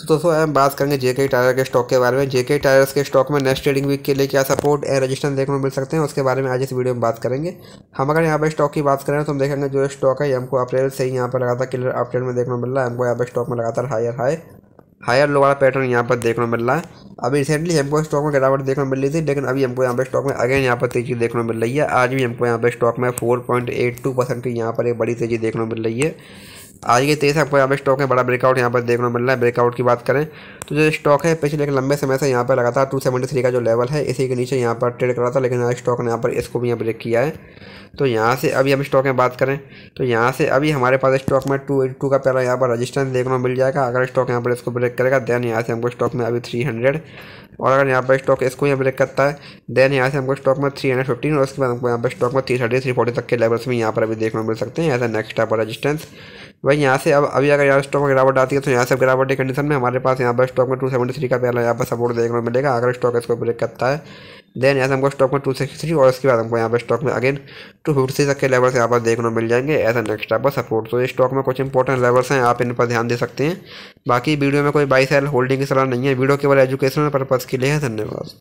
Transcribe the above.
तो दोस्तों हम बात करेंगे जेके टायर के स्टॉक के बारे में जेके टायर्स के स्टॉक में नेक्स्ट ट्रेडिंग वीक के लिए क्या सपोर्ट एंड रजिस्टेंस देखने को मिल सकते हैं उसके बारे में आज इस वीडियो में बात करेंगे हम अगर यहाँ पर स्टॉक की बात करें तो हम देखेंगे जो स्टॉक है हमको अप्रैल से ही यहाँ पर लगातार क्लियर अपट्रेंड में देखने को मिल रहा है हमको यहाँ पर स्टॉक में लगातार हायर हाई हायर लो वाला पैटर्न यहाँ पर देखने को मिल रहा है अभी रिसेंटली हमको स्टॉक में गिरावट देखने को मिल रही थी लेकिन अभी हमको यहाँ पर स्टॉक में अगेन यहाँ पर तेजी देखने को मिल रही है आज भी हमको यहाँ पर स्टॉक में four point eight two percent की यहाँ पर एक बड़ी तेजी देखने को मिल रही है आज के तेईस आपको यहाँ पर स्टॉक है बड़ा ब्रेकआउट यहाँ पर देखने को मिल रहा है ब्रेकआउट की बात करें तो जो स्टॉक है पिछले एक लंबे समय से यहाँ पर लगातार टू सेवेंटी थ्री का जो लेवल है इसी के नीचे यहाँ पर ट्रेड कर रहा था लेकिन आज स्टॉक ने यहाँ पर इसको भी यहाँ ब्रेक किया है तो यहाँ से अभी हम स्टॉक में बात करें तो यहाँ से अभी हमारे पास स्टॉक में टू एटी टू का पहला यहाँ पर रजिस्टेंस देखने को मिल जाएगा अगर स्टॉक यहाँ पर इसको ब्रेक करेगा देन यहाँ से हमको स्टॉक में अभी थ्री हंड्रेड और अगर यहाँ पर स्टॉक इसको यहाँ ब्रेक करता है देन यहाँ से हमको स्टॉक में थ्री हंड्रेड फिफ्टीन और उसके बाद हमको यहाँ पर स्टॉक में थ्री थर्टी थ्री फोर्टी तक के लेवल्स में यहाँ पर अभी देखने को मिल सकते हैं as a next type of resistance वही यहाँ से अब अभी अगर यहाँ स्टॉक में गिरावट आती है तो यहाँ से गिरावट की कंडीशन में हमारे पास यहाँ पर स्टॉक में टू सेवेंटी थ्री का पहला यहाँ पर सपोर्ट देखने को मिलेगा अगर स्टॉक इसको ब्रेक करता है देन यहाँ से हमको स्टॉक में टू सिक्स थ्री और उसके बाद हमको यहाँ पर स्टॉक में अगेन टू फिफ्टी तक के लेवल्स यहाँ पर देखने को मिल जाएंगे एज नेक्स्ट टाइप सपोर्ट तो ये स्टॉक में कुछ इंपॉर्टेंट लेवल्स हैं आप इन पर ध्यान दे सकते हैं बाकी वीडियो में कोई बाई सेल होल्डिंग की सलाह नहीं है वीडियो केवल एजुकेशनल पर्पज़ के लिए है धन्यवाद